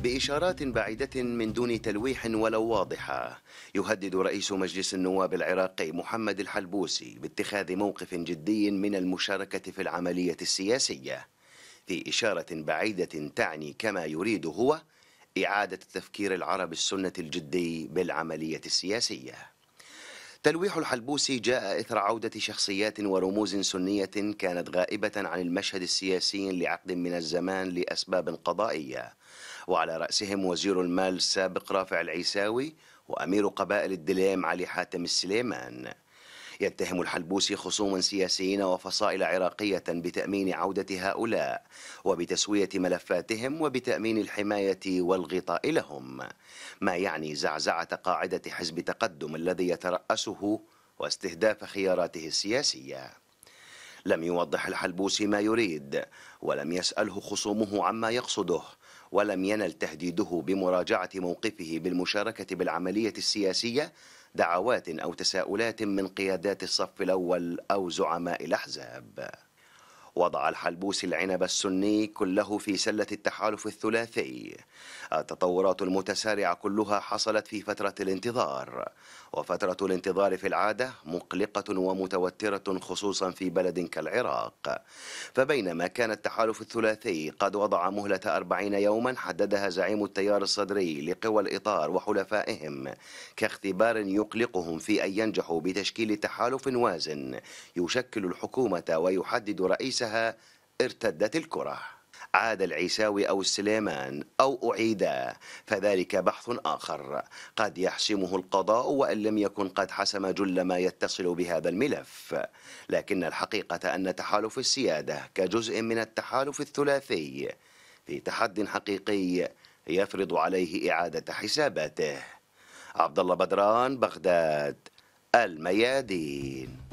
بإشارات بعيدة من دون تلويح ولو واضحة يهدد رئيس مجلس النواب العراقي محمد الحلبوسي باتخاذ موقف جدي من المشاركة في العملية السياسية في إشارة بعيدة تعني كما يريد هو إعادة تفكير العرب السنة الجدي بالعملية السياسية تلويح الحلبوسي جاء إثر عودة شخصيات ورموز سنية كانت غائبة عن المشهد السياسي لعقد من الزمان لأسباب قضائية وعلى رأسهم وزير المال السابق رافع العيساوي وأمير قبائل الدليم علي حاتم السليمان يتهم الحلبوسي خصوما سياسيين وفصائل عراقية بتأمين عودة هؤلاء وبتسوية ملفاتهم وبتأمين الحماية والغطاء لهم ما يعني زعزعة قاعدة حزب تقدم الذي يترأسه واستهداف خياراته السياسية لم يوضح الحلبوسي ما يريد ولم يسأله خصومه عما يقصده ولم ينل تهديده بمراجعة موقفه بالمشاركة بالعملية السياسية دعوات أو تساؤلات من قيادات الصف الأول أو زعماء الأحزاب وضع الحلبوس العنب السني كله في سلة التحالف الثلاثي التطورات المتسارعة كلها حصلت في فترة الانتظار وفترة الانتظار في العادة مقلقة ومتوترة خصوصا في بلد كالعراق فبينما كان التحالف الثلاثي قد وضع مهلة أربعين يوما حددها زعيم التيار الصدري لقوى الإطار وحلفائهم كاختبار يقلقهم في أن ينجحوا بتشكيل تحالف وازن يشكل الحكومة ويحدد رئيسها وقتها ارتدت الكرة عاد العيساوي أو السليمان أو أعيدا فذلك بحث آخر قد يحسمه القضاء وإن لم يكن قد حسم جل ما يتصل بهذا الملف لكن الحقيقة أن تحالف السيادة كجزء من التحالف الثلاثي في تحد حقيقي يفرض عليه إعادة حساباته عبد الله بدران بغداد الميادين